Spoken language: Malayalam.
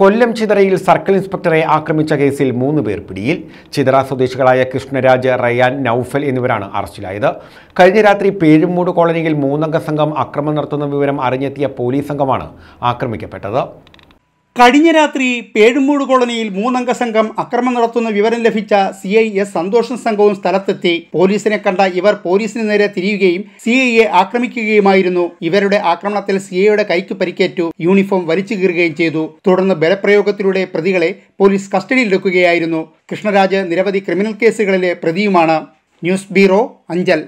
കൊല്ലം ചിതറയിൽ സർക്കിൾ ഇൻസ്പെക്ടറെ ആക്രമിച്ച കേസിൽ മൂന്ന് പേർ പിടിയിൽ ചിതറ സ്വദേശികളായ കൃഷ്ണരാജ് റയാൻ നൌഫൽ എന്നിവരാണ് അറസ്റ്റിലായത് കഴിഞ്ഞ രാത്രി പേഴുമൂട് കോളനിയിൽ മൂന്നംഗ സംഘം അക്രമം നടത്തുന്ന വിവരം അറിഞ്ഞെത്തിയ പോലീസ് സംഘമാണ് ആക്രമിക്കപ്പെട്ടത് കഴിഞ്ഞ രാത്രി പേഴുമൂട് കോളനിയിൽ മൂന്നംഗ സംഘം അക്രമം നടത്തുന്ന വിവരം ലഭിച്ച സി ഐ എസ് സന്തോഷം സംഘവും സ്ഥലത്തെത്തി പോലീസിനെ കണ്ട ഇവർ പോലീസിന് നേരെ തിരിയുകയും സി ഐയെ ആക്രമിക്കുകയുമായിരുന്നു ഇവരുടെ ആക്രമണത്തിൽ സി ഐയുടെ കൈക്ക് പരിക്കേറ്റു യൂണിഫോം വലിച്ചു കീറുകയും ചെയ്തു തുടർന്ന് ബലപ്രയോഗത്തിലൂടെ പ്രതികളെ പോലീസ് കസ്റ്റഡിയിലെടുക്കുകയായിരുന്നു കൃഷ്ണരാജ് നിരവധി ക്രിമിനൽ കേസുകളിലെ പ്രതിയുമാണ് ന്യൂസ് ബ്യൂറോ അഞ്ചൽ